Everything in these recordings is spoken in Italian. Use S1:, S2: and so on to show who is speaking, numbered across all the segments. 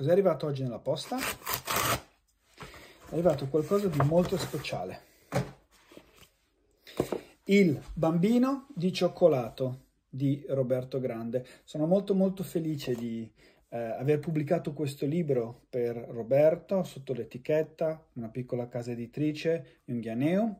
S1: Cos'è arrivato oggi nella posta? È arrivato qualcosa di molto speciale. Il bambino di cioccolato di Roberto Grande. Sono molto molto felice di eh, aver pubblicato questo libro per Roberto sotto l'etichetta, una piccola casa editrice, Junghianeum.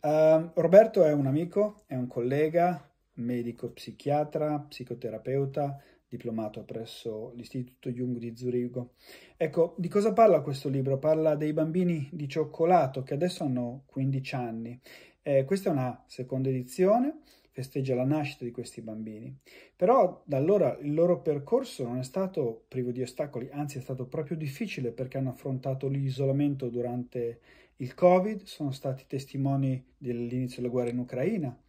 S1: Ehm, uh, Roberto è un amico, è un collega, medico psichiatra, psicoterapeuta, diplomato presso l'Istituto Jung di Zurigo. Ecco, di cosa parla questo libro? Parla dei bambini di cioccolato che adesso hanno 15 anni. Eh, questa è una seconda edizione, festeggia la nascita di questi bambini. Però da allora il loro percorso non è stato privo di ostacoli, anzi è stato proprio difficile perché hanno affrontato l'isolamento durante il Covid, sono stati testimoni dell'inizio della guerra in Ucraina,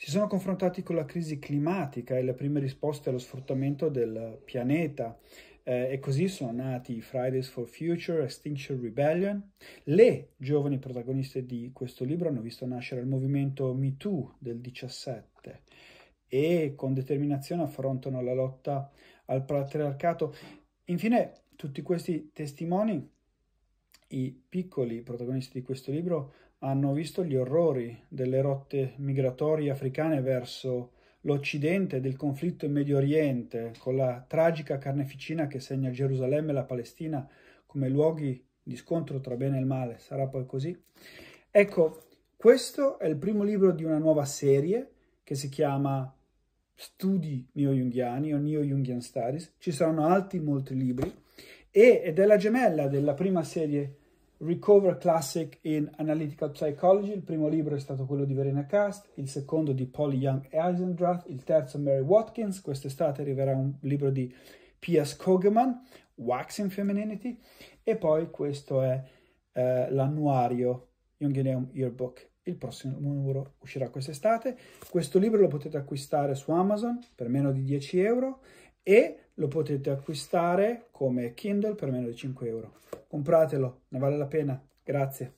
S1: si sono confrontati con la crisi climatica e le prime risposte allo sfruttamento del pianeta. Eh, e così sono nati Fridays for Future, Extinction Rebellion. Le giovani protagoniste di questo libro hanno visto nascere il movimento MeToo del 17 e con determinazione affrontano la lotta al patriarcato. Infine, tutti questi testimoni i piccoli protagonisti di questo libro hanno visto gli orrori delle rotte migratorie africane verso l'Occidente, del conflitto in Medio Oriente, con la tragica carneficina che segna Gerusalemme e la Palestina come luoghi di scontro tra bene e male. Sarà poi così? Ecco, questo è il primo libro di una nuova serie che si chiama Studi Neo-Junghiani o neo jungian Studies. Ci saranno altri molti libri ed è la gemella della prima serie Recover Classic in Analytical Psychology, il primo libro è stato quello di Verena Cast, il secondo di Paul Young e Eisendrath, il terzo Mary Watkins, quest'estate arriverà un libro di Pia Skogeman, Waxing Femininity, e poi questo è eh, l'annuario Jungineum Yearbook, il prossimo numero uscirà quest'estate. Questo libro lo potete acquistare su Amazon per meno di 10 euro e lo potete acquistare come Kindle per meno di 5 euro. Compratelo, ne vale la pena. Grazie.